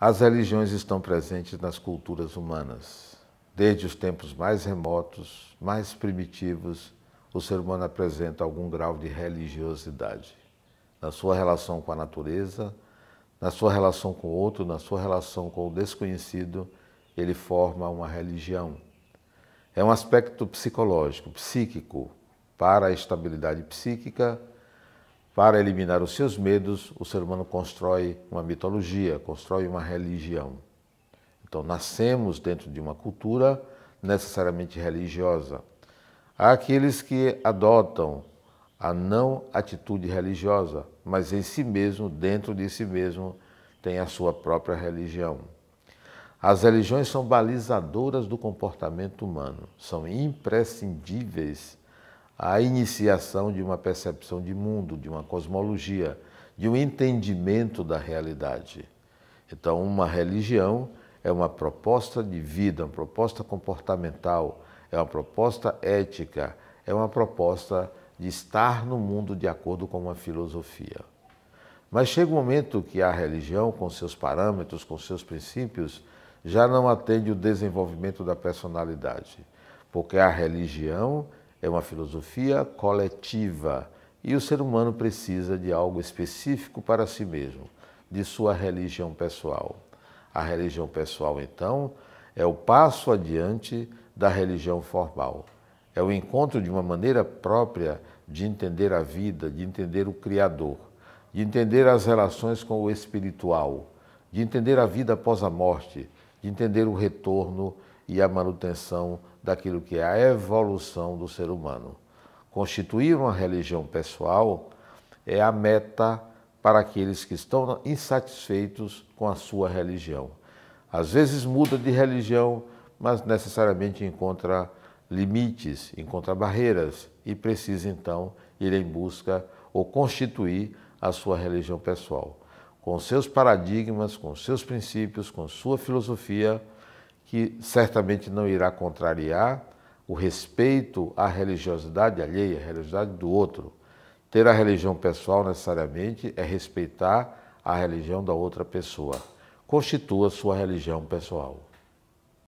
As religiões estão presentes nas culturas humanas. Desde os tempos mais remotos, mais primitivos, o ser humano apresenta algum grau de religiosidade na sua relação com a natureza, na sua relação com o outro, na sua relação com o desconhecido, ele forma uma religião. É um aspecto psicológico, psíquico, para a estabilidade psíquica para eliminar os seus medos, o ser humano constrói uma mitologia, constrói uma religião. Então, nascemos dentro de uma cultura necessariamente religiosa. Há aqueles que adotam a não atitude religiosa, mas em si mesmo, dentro de si mesmo, tem a sua própria religião. As religiões são balizadoras do comportamento humano, são imprescindíveis a iniciação de uma percepção de mundo, de uma cosmologia, de um entendimento da realidade. Então, uma religião é uma proposta de vida, uma proposta comportamental, é uma proposta ética, é uma proposta de estar no mundo de acordo com uma filosofia. Mas chega um momento que a religião, com seus parâmetros, com seus princípios, já não atende o desenvolvimento da personalidade, porque a religião é uma filosofia coletiva e o ser humano precisa de algo específico para si mesmo, de sua religião pessoal. A religião pessoal, então, é o passo adiante da religião formal. É o encontro de uma maneira própria de entender a vida, de entender o Criador, de entender as relações com o espiritual, de entender a vida após a morte, de entender o retorno e a manutenção daquilo que é a evolução do ser humano. Constituir uma religião pessoal é a meta para aqueles que estão insatisfeitos com a sua religião. Às vezes muda de religião, mas necessariamente encontra limites, encontra barreiras e precisa então ir em busca ou constituir a sua religião pessoal, com seus paradigmas, com seus princípios, com sua filosofia que certamente não irá contrariar o respeito à religiosidade alheia, à religiosidade do outro. Ter a religião pessoal necessariamente é respeitar a religião da outra pessoa. Constitua sua religião pessoal.